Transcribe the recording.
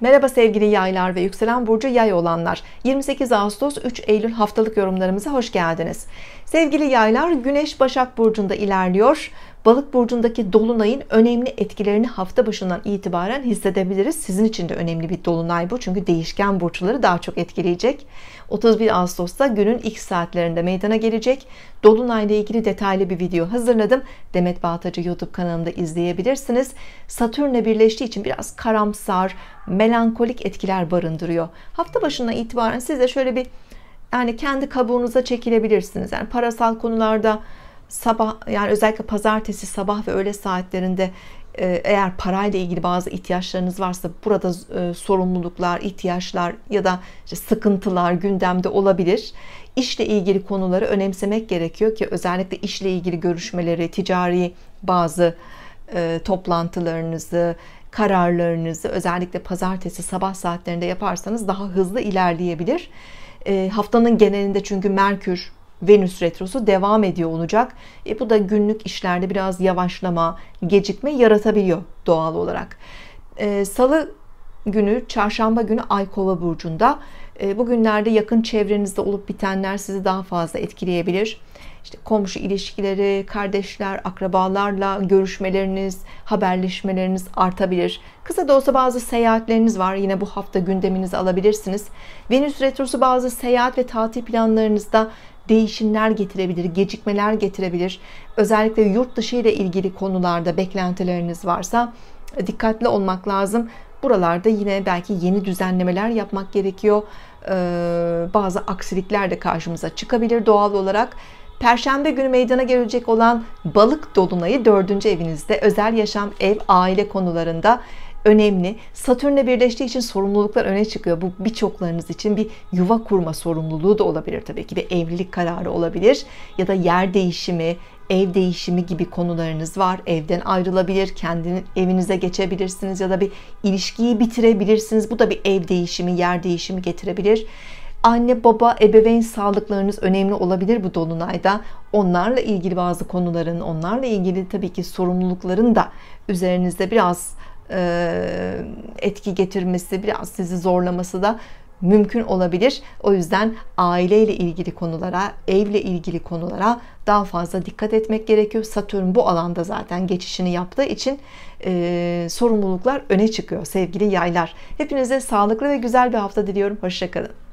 Merhaba sevgili yaylar ve yükselen burcu yay olanlar. 28 Ağustos 3 Eylül haftalık yorumlarımıza hoş geldiniz. Sevgili yaylar Güneş Başak Burcu'nda ilerliyor. Balık burcundaki dolunayın önemli etkilerini hafta başından itibaren hissedebiliriz. Sizin için de önemli bir dolunay bu. Çünkü değişken burçları daha çok etkileyecek. 31 Ağustos'ta günün ilk saatlerinde meydana gelecek. Dolunayla ilgili detaylı bir video hazırladım. Demet Bağtacı YouTube kanalımda izleyebilirsiniz. Satürn'le birleştiği için biraz karamsar, melankolik etkiler barındırıyor. Hafta başından itibaren siz de şöyle bir yani kendi kabuğunuza çekilebilirsiniz. Yani parasal konularda sabah yani özellikle pazartesi sabah ve öğle saatlerinde e, eğer parayla ilgili bazı ihtiyaçlarınız varsa burada e, sorumluluklar, ihtiyaçlar ya da işte sıkıntılar gündemde olabilir. İşle ilgili konuları önemsemek gerekiyor ki özellikle işle ilgili görüşmeleri, ticari bazı e, toplantılarınızı, kararlarınızı özellikle pazartesi sabah saatlerinde yaparsanız daha hızlı ilerleyebilir. Haftanın genelinde çünkü Merkür Venüs retrosu devam ediyor olacak. E bu da günlük işlerde biraz yavaşlama, gecikme yaratabiliyor doğal olarak. E, Salı günü, çarşamba günü Ay Kova burcunda. E, bugünlerde yakın çevrenizde olup bitenler sizi daha fazla etkileyebilir işte komşu ilişkileri, kardeşler, akrabalarla görüşmeleriniz, haberleşmeleriniz artabilir. Kısa da olsa bazı seyahatleriniz var. Yine bu hafta gündeminizi alabilirsiniz. Venüs retrosu bazı seyahat ve tatil planlarınızda değişimler getirebilir, gecikmeler getirebilir. Özellikle yurt dışı ile ilgili konularda beklentileriniz varsa dikkatli olmak lazım. Buralarda yine belki yeni düzenlemeler yapmak gerekiyor. Ee, bazı aksilikler de karşımıza çıkabilir doğal olarak. Perşembe günü meydana gelecek olan balık dolunayı dördüncü evinizde özel yaşam, ev, aile konularında önemli. Satürn'le birleştiği için sorumluluklar öne çıkıyor. Bu birçoklarınız için bir yuva kurma sorumluluğu da olabilir tabii ki. Bir evlilik kararı olabilir ya da yer değişimi, ev değişimi gibi konularınız var. Evden ayrılabilir, kendini evinize geçebilirsiniz ya da bir ilişkiyi bitirebilirsiniz. Bu da bir ev değişimi, yer değişimi getirebilir. Anne, baba, ebeveyn sağlıklarınız önemli olabilir bu dolunayda. Onlarla ilgili bazı konuların, onlarla ilgili tabii ki sorumlulukların da üzerinizde biraz e, etki getirmesi, biraz sizi zorlaması da mümkün olabilir. O yüzden aileyle ilgili konulara, evle ilgili konulara daha fazla dikkat etmek gerekiyor. Satürn bu alanda zaten geçişini yaptığı için e, sorumluluklar öne çıkıyor sevgili yaylar. Hepinize sağlıklı ve güzel bir hafta diliyorum. Hoşçakalın.